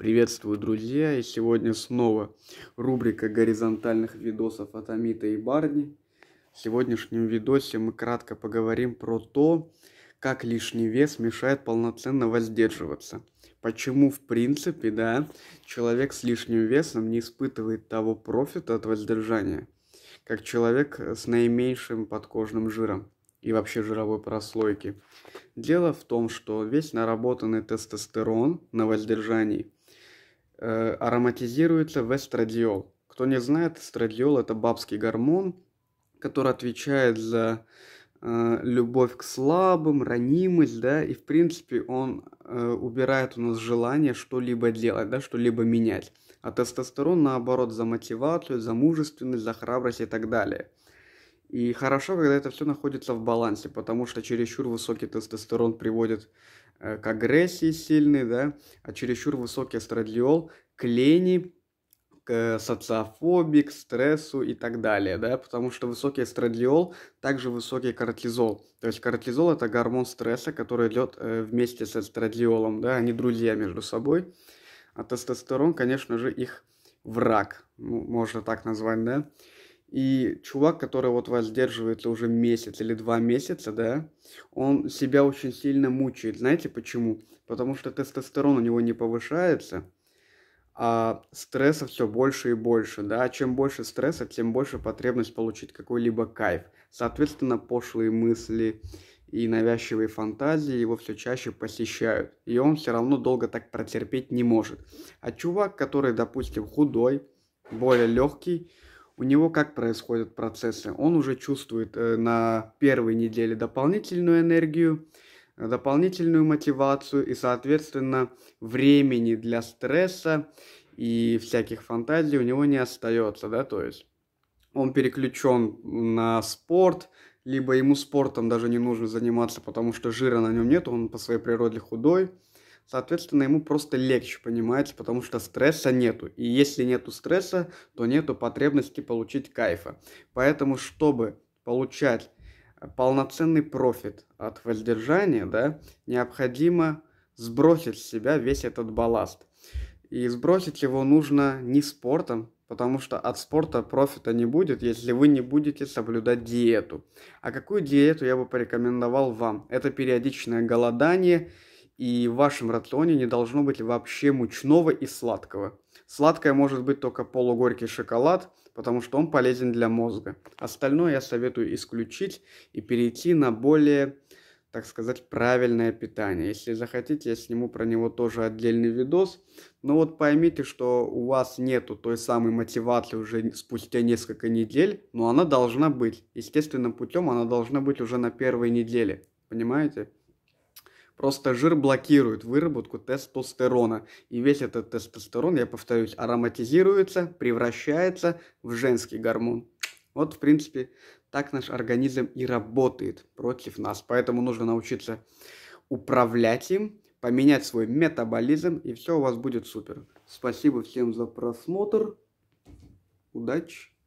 Приветствую, друзья! И сегодня снова рубрика горизонтальных видосов от Амита и Барни. В сегодняшнем видосе мы кратко поговорим про то, как лишний вес мешает полноценно воздерживаться. Почему, в принципе, да, человек с лишним весом не испытывает того профита от воздержания, как человек с наименьшим подкожным жиром и вообще жировой прослойки. Дело в том, что весь наработанный тестостерон на воздержании – Э, ароматизируется в эстрадиол. Кто не знает, эстрадиол это бабский гормон, который отвечает за э, любовь к слабым, ранимость, да, и в принципе он э, убирает у нас желание что-либо делать, да, что-либо менять. А тестостерон наоборот за мотивацию, за мужественность, за храбрость и так далее. И хорошо, когда это все находится в балансе, потому что чересчур высокий тестостерон приводит Э, к агрессии сильный, да, а чересчур высокий эстрадиол к лени, к э, социофобии, к стрессу и так далее, да, потому что высокий эстрадиол, также высокий кортизол. То есть кортизол – это гормон стресса, который идет э, вместе с эстрадиолом, да, они друзья между собой. А тестостерон, конечно же, их враг, можно так назвать, да. И чувак, который вот вас воздерживается уже месяц или два месяца, да, он себя очень сильно мучает. Знаете почему? Потому что тестостерон у него не повышается, а стресса все больше и больше, да. А чем больше стресса, тем больше потребность получить какой-либо кайф. Соответственно, пошлые мысли и навязчивые фантазии его все чаще посещают. И он все равно долго так протерпеть не может. А чувак, который, допустим, худой, более легкий, у него как происходят процессы? Он уже чувствует э, на первой неделе дополнительную энергию, э, дополнительную мотивацию и, соответственно, времени для стресса и всяких фантазий у него не остается, да, то есть он переключен на спорт, либо ему спортом даже не нужно заниматься, потому что жира на нем нет, он по своей природе худой, Соответственно, ему просто легче, понимаете, потому что стресса нету. И если нету стресса, то нету потребности получить кайфа. Поэтому, чтобы получать э, полноценный профит от воздержания, да, необходимо сбросить с себя весь этот балласт. И сбросить его нужно не спортом, потому что от спорта профита не будет, если вы не будете соблюдать диету. А какую диету я бы порекомендовал вам? Это периодичное голодание – и в вашем рационе не должно быть вообще мучного и сладкого. Сладкое может быть только полугорький шоколад, потому что он полезен для мозга. Остальное я советую исключить и перейти на более, так сказать, правильное питание. Если захотите, я сниму про него тоже отдельный видос. Но вот поймите, что у вас нету той самой мотивации уже спустя несколько недель, но она должна быть. Естественным путем она должна быть уже на первой неделе. Понимаете? Просто жир блокирует выработку тестостерона. И весь этот тестостерон, я повторюсь, ароматизируется, превращается в женский гормон. Вот, в принципе, так наш организм и работает против нас. Поэтому нужно научиться управлять им, поменять свой метаболизм, и все у вас будет супер. Спасибо всем за просмотр. Удачи!